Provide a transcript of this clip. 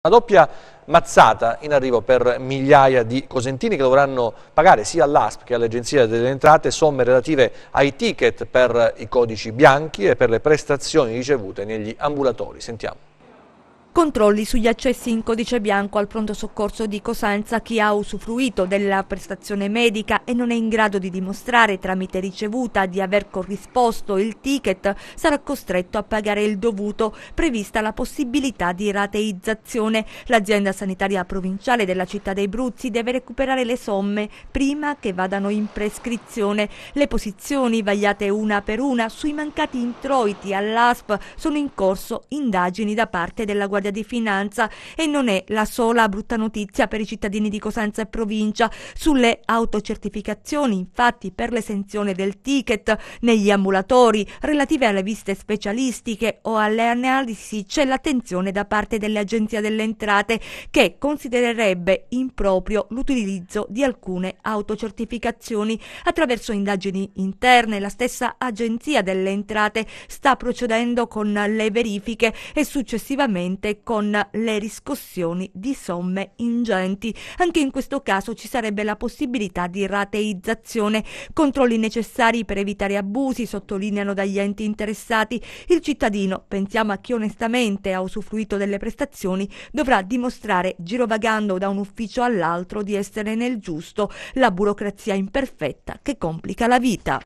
Una doppia mazzata in arrivo per migliaia di cosentini che dovranno pagare sia all'ASP che all'Agenzia delle Entrate somme relative ai ticket per i codici bianchi e per le prestazioni ricevute negli ambulatori. Sentiamo. Controlli sugli accessi in codice bianco al pronto soccorso di Cosenza chi ha usufruito della prestazione medica e non è in grado di dimostrare tramite ricevuta di aver corrisposto il ticket sarà costretto a pagare il dovuto, prevista la possibilità di rateizzazione. L'azienda sanitaria provinciale della città dei Bruzzi deve recuperare le somme prima che vadano in prescrizione. Le posizioni vagliate una per una sui mancati introiti all'ASP sono in corso indagini da parte della Guardia Guardia di Finanza e non è la sola brutta notizia per i cittadini di Cosenza e provincia. Sulle autocertificazioni, infatti, per l'esenzione del ticket negli ambulatori relative alle viste specialistiche o alle analisi c'è l'attenzione da parte dell'Agenzia delle Entrate che considererebbe improprio l'utilizzo di alcune autocertificazioni. Attraverso indagini interne la stessa Agenzia delle Entrate sta procedendo con le verifiche e successivamente volte con le riscossioni di somme ingenti. Anche in questo caso ci sarebbe la possibilità di rateizzazione, controlli necessari per evitare abusi, sottolineano dagli enti interessati. Il cittadino, pensiamo a chi onestamente ha usufruito delle prestazioni, dovrà dimostrare, girovagando da un ufficio all'altro, di essere nel giusto, la burocrazia imperfetta che complica la vita.